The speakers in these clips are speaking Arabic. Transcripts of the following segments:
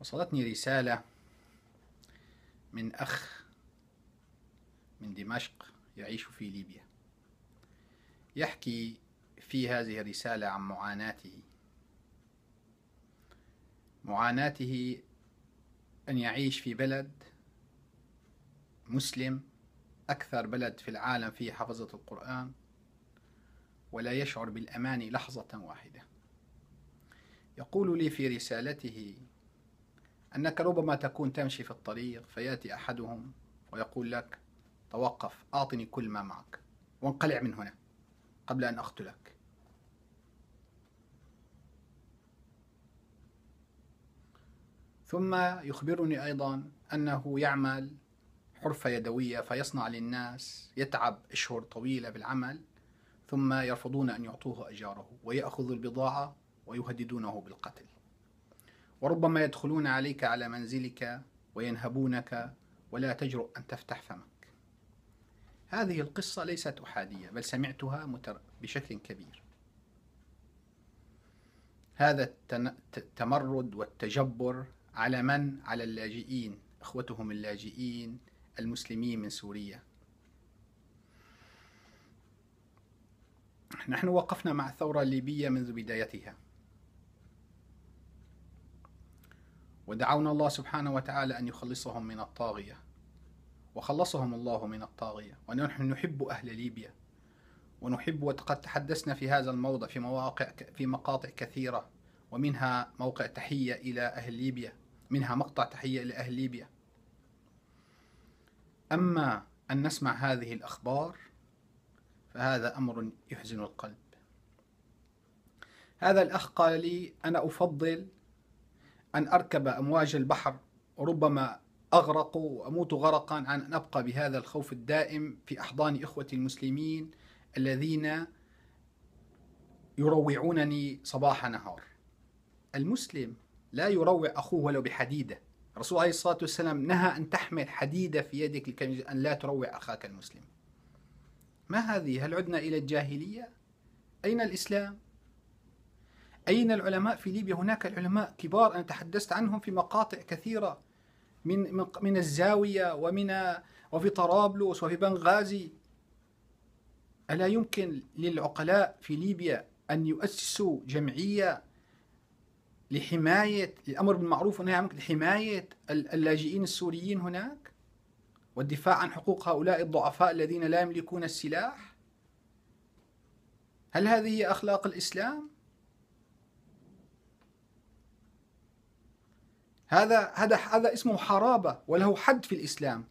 وصلتني رسالة من أخ من دمشق يعيش في ليبيا يحكي في هذه الرسالة عن معاناته معاناته أن يعيش في بلد مسلم أكثر بلد في العالم فيه حفظة القرآن ولا يشعر بالأمان لحظة واحدة يقول لي في رسالته أنك ربما تكون تمشي في الطريق فيأتي أحدهم ويقول لك توقف أعطني كل ما معك وانقلع من هنا قبل أن أقتلك ثم يخبرني أيضا أنه يعمل حرفة يدوية فيصنع للناس يتعب أشهر طويلة بالعمل ثم يرفضون أن يعطوه أجاره ويأخذ البضاعة ويهددونه بالقتل وربما يدخلون عليك على منزلك وينهبونك ولا تجرؤ أن تفتح فمك هذه القصة ليست أحادية بل سمعتها بشكل كبير هذا التمرد والتجبر على من؟ على اللاجئين إخوتهم اللاجئين المسلمين من سوريا نحن وقفنا مع الثورة الليبية منذ بدايتها ودعونا الله سبحانه وتعالى أن يخلصهم من الطاغية وخلصهم الله من الطاغية ونحن نحب أهل ليبيا ونحب وقد تحدثنا في هذا الموضع في مواقع في مقاطع كثيرة ومنها موقع تحية إلى أهل ليبيا منها مقطع تحية إلى أهل ليبيا أما أن نسمع هذه الأخبار فهذا أمر يحزن القلب هذا الأخ قال لي أنا أفضل أن أركب أمواج البحر ربما أغرق وأموت غرقا عن أن أبقى بهذا الخوف الدائم في أحضان إخوتي المسلمين الذين يروعونني صباح نهار المسلم لا يروع أخوه ولو بحديدة الرسول عليه الصلاة والسلام نهى أن تحمل حديدة في يدك أن لا تروع أخاك المسلم ما هذه؟ هل عدنا إلى الجاهلية؟ أين الإسلام؟ أين العلماء في ليبيا؟ هناك العلماء كبار أنا تحدثت عنهم في مقاطع كثيرة من من, الزاوية ومن وفي طرابلس وفي بنغازي ألا يمكن للعقلاء في ليبيا أن يؤسسوا جمعية لحماية الأمر بالمعروف والنهي عن لحماية اللاجئين السوريين هناك والدفاع عن حقوق هؤلاء الضعفاء الذين لا يملكون السلاح هل هذه هي أخلاق الإسلام؟ هذا هذا هذا اسمه حرابة وله حد في الإسلام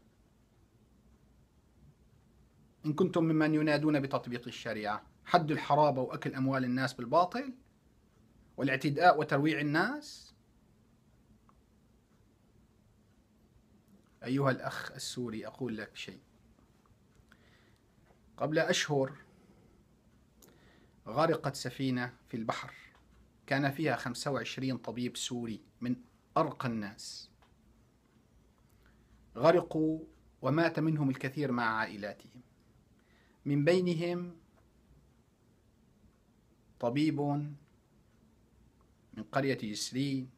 إن كنتم ممن ينادون بتطبيق الشريعة حد الحرابة وأكل أموال الناس بالباطل والاعتداء وترويع الناس أيها الأخ السوري أقول لك شيء قبل أشهر غرقت سفينة في البحر كان فيها 25 طبيب سوري من أرقى الناس غرقوا ومات منهم الكثير مع عائلاتهم من بينهم طبيب من قرية جسرين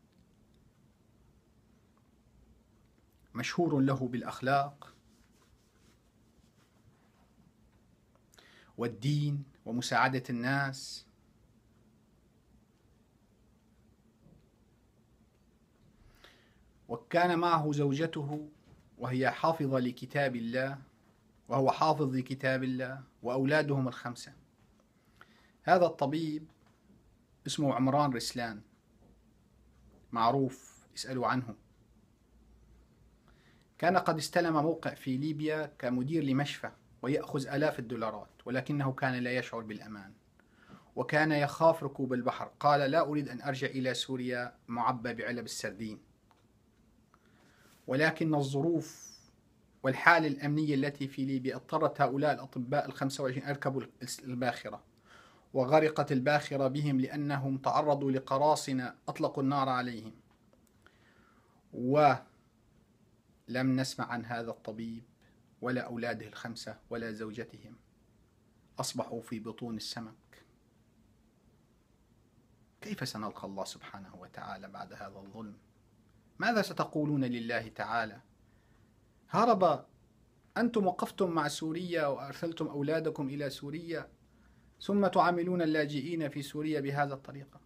مشهور له بالأخلاق والدين ومساعدة الناس وكان معه زوجته وهي حافظة لكتاب الله وهو حافظ لكتاب الله وأولادهم الخمسة هذا الطبيب اسمه عمران رسلان معروف اسألوا عنه كان قد استلم موقع في ليبيا كمدير لمشفى ويأخذ آلاف الدولارات ولكنه كان لا يشعر بالأمان وكان يخاف ركوب البحر قال لا أريد أن أرجع إلى سوريا معبى بعلب السردين ولكن الظروف والحالة الأمنية التي في ليبيا اضطرت هؤلاء الأطباء الخمسة وعشرين أركبوا الباخرة وغرقت الباخرة بهم لأنهم تعرضوا لقراصنة أطلقوا النار عليهم ولم نسمع عن هذا الطبيب ولا أولاده الخمسة ولا زوجتهم أصبحوا في بطون السمك كيف سنلقى الله سبحانه وتعالى بعد هذا الظلم ماذا ستقولون لله تعالى هرب أنتم وقفتم مع سوريا وأرسلتم أولادكم إلى سوريا ثم تعاملون اللاجئين في سوريا بهذا الطريقة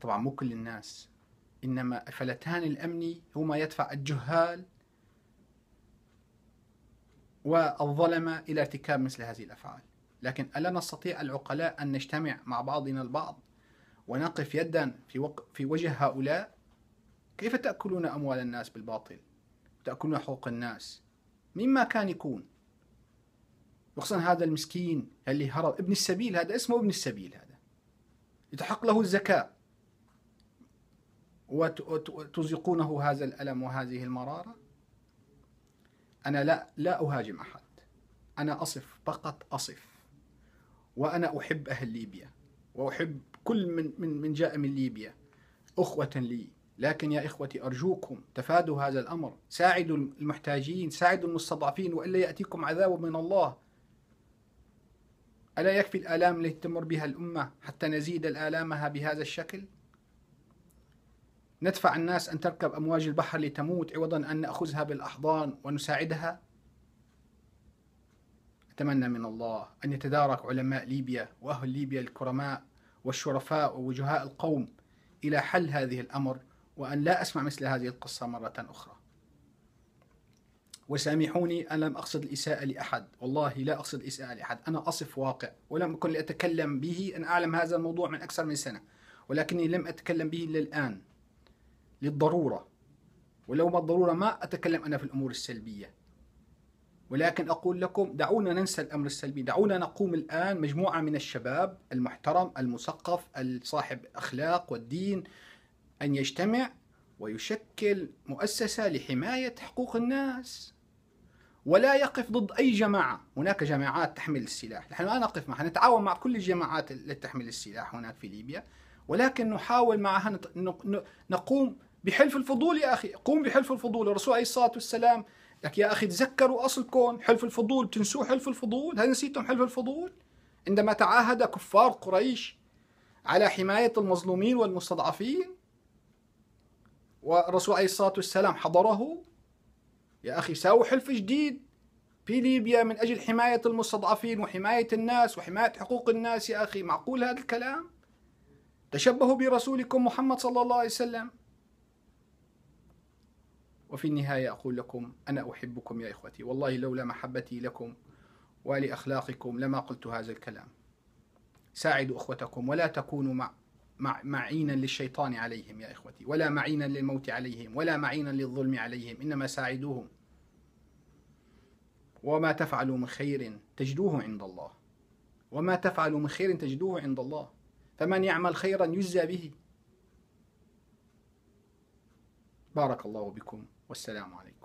طبعا مو كل الناس إنما الفلتان الأمني هما يدفع الجهال والظلمة إلى ارتكاب مثل هذه الأفعال لكن ألا نستطيع العقلاء أن نجتمع مع بعضنا البعض ونقف يدا في, وق... في وجه هؤلاء كيف تأكلون أموال الناس بالباطل تأكلون حقوق الناس مما كان يكون وخصوصا هذا المسكين اللي هرب ابن السبيل هذا اسمه ابن السبيل هذا يتحق له الزكاة وتزيقونه هذا الألم وهذه المرارة أنا لا لا أهاجم أحد أنا أصف فقط أصف وأنا أحب أهل ليبيا وأحب كل من من من جاء من ليبيا أخوة لي لكن يا إخوتي أرجوكم تفادوا هذا الأمر ساعدوا المحتاجين ساعدوا المستضعفين وإلا يأتيكم عذاب من الله ألا يكفي الآلام التي تمر بها الأمة حتى نزيد الآلامها بهذا الشكل؟ ندفع الناس أن تركب أمواج البحر لتموت عوضا أن نأخذها بالأحضان ونساعدها؟ أتمنى من الله أن يتدارك علماء ليبيا وأهل ليبيا الكرماء والشرفاء ووجهاء القوم إلى حل هذه الأمر وأن لا أسمع مثل هذه القصة مرة أخرى وسامحوني أنا لم أقصد الإساءة لأحد والله لا أقصد الإساءة لأحد أنا أصف واقع ولم أكن لأتكلم به أن أعلم هذا الموضوع من أكثر من سنة ولكني لم أتكلم به إلا الآن للضرورة ولو ما الضرورة ما أتكلم أنا في الأمور السلبية ولكن أقول لكم دعونا ننسى الأمر السلبي دعونا نقوم الآن مجموعة من الشباب المحترم المثقف الصاحب أخلاق والدين أن يجتمع ويشكل مؤسسة لحماية حقوق الناس ولا يقف ضد أي جماعة هناك جماعات تحمل السلاح نحن لا نقف معها نتعاون مع كل الجماعات التي تحمل السلاح هناك في ليبيا ولكن نحاول معها نقوم بحلف الفضول يا أخي قوم بحلف الفضول الرسول عليه الصلاة والسلام لك يا أخي تذكروا أصلكم حلف الفضول تنسوا حلف الفضول هل نسيتم حلف الفضول عندما تعاهد كفار قريش على حماية المظلومين والمستضعفين والرسول عليه الصلاة والسلام حضره يا أخي ساووا حلف جديد في ليبيا من أجل حماية المستضعفين وحماية الناس وحماية حقوق الناس يا أخي معقول هذا الكلام تشبهوا برسولكم محمد صلى الله عليه وسلم وفي النهاية أقول لكم أنا أحبكم يا إخوتي والله لولا محبتي لكم ولأخلاقكم لما قلت هذا الكلام ساعدوا أخوتكم ولا تكونوا مع معينا للشيطان عليهم يا إخوتي ولا معينا للموت عليهم ولا معينا للظلم عليهم إنما ساعدوهم وما تفعلوا من خير تجدوه عند الله وما تفعلوا من خير تجدوه عند الله فمن يعمل خيرا يجزى به بارك الله بكم والسلام عليكم